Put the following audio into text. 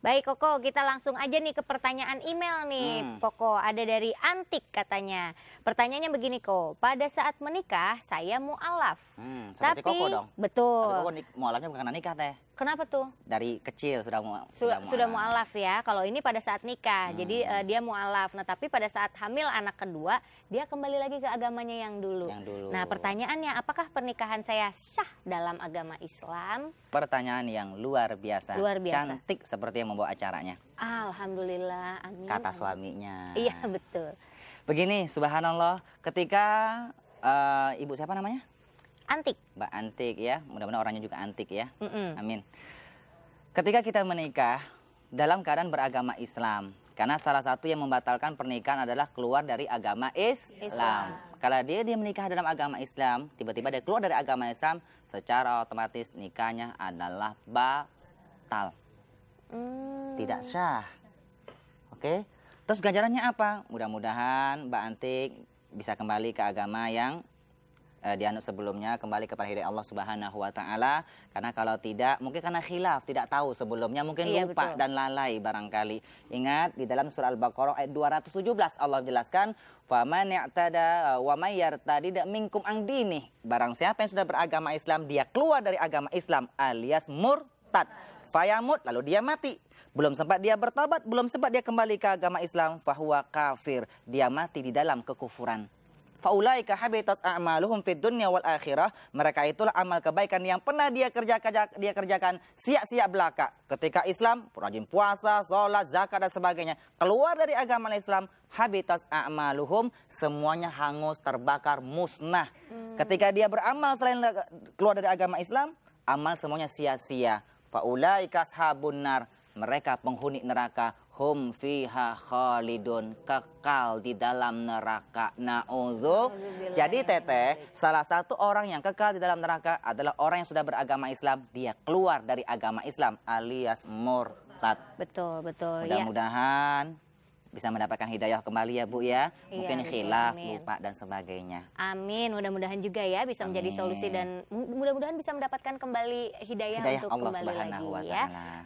Baik Koko, kita langsung aja nih ke pertanyaan email nih. Hmm. Koko, ada dari Antik katanya. Pertanyaannya begini Koko, pada saat menikah saya mualaf. Hmm, seperti Tapi, Koko dong. Betul. Tapi Koko mualafnya bukan karena nikah teh. Kenapa tuh? Dari kecil sudah mu sudah, sudah mualaf ya. Kalau ini pada saat nikah, hmm. jadi uh, dia mualaf. Nah, tapi pada saat hamil anak kedua, dia kembali lagi ke agamanya yang dulu. Yang dulu. Nah, pertanyaannya, apakah pernikahan saya sah dalam agama Islam? Pertanyaan yang luar biasa. Luar biasa. Cantik seperti yang membawa acaranya. Alhamdulillah, amin. Kata suaminya. Iya, betul. Begini, subhanallah, ketika uh, ibu siapa namanya? Antik. Mbak Antik ya, mudah-mudahan orangnya juga antik ya. Mm -mm. Amin. Ketika kita menikah dalam keadaan beragama Islam, karena salah satu yang membatalkan pernikahan adalah keluar dari agama Islam. Islam. Kalau dia dia menikah dalam agama Islam, tiba-tiba dia keluar dari agama Islam, secara otomatis nikahnya adalah batal. Hmm. Tidak sah. Oke. Okay? Terus ganjarannya apa? Mudah-mudahan Mbak Antik bisa kembali ke agama yang uh, dianut sebelumnya kembali kepada hidayah Allah Subhanahu wa taala karena kalau tidak mungkin karena khilaf tidak tahu sebelumnya mungkin iya, lupa betul. dan lalai barangkali ingat di dalam surah Al-Baqarah ayat 217 Allah jelaskan, wa man ya'tada eh, wa may yartadi minkum ang barang siapa yang sudah beragama Islam dia keluar dari agama Islam alias murtad fayamut lalu dia mati. Belum sempat dia bertobat, belum sempat dia kembali ke agama Islam, fahuwa kafir. Dia mati di dalam kekufuran. Faulaika habitat a'maluhum fid dunya wal akhirah. Mereka itulah amal kebaikan yang pernah dia kerjakan dia kerjakan sia-sia belaka. Ketika Islam, rajin puasa, sholat, zakat dan sebagainya, keluar dari agama Islam, habitat a'maluhum semuanya hangus, terbakar, musnah. Hmm. Ketika dia beramal selain keluar dari agama Islam, amal semuanya sia-sia. Ulay kashabun nar, mereka penghuni neraka hum fiha khalidun kekal di dalam neraka nauzu jadi teteh salah satu orang yang kekal di dalam neraka adalah orang yang sudah beragama Islam dia keluar dari agama Islam alias murtad betul betul ya. mudah-mudahan ya bisa mendapatkan hidayah kembali ya Bu ya. Iya, Mungkin iya, khilaf, amin. lupa dan sebagainya. Amin. Mudah-mudahan juga ya bisa amin. menjadi solusi dan mudah-mudahan bisa mendapatkan kembali hidayah, hidayah untuk Allah kembali Subhanahu lagi ya.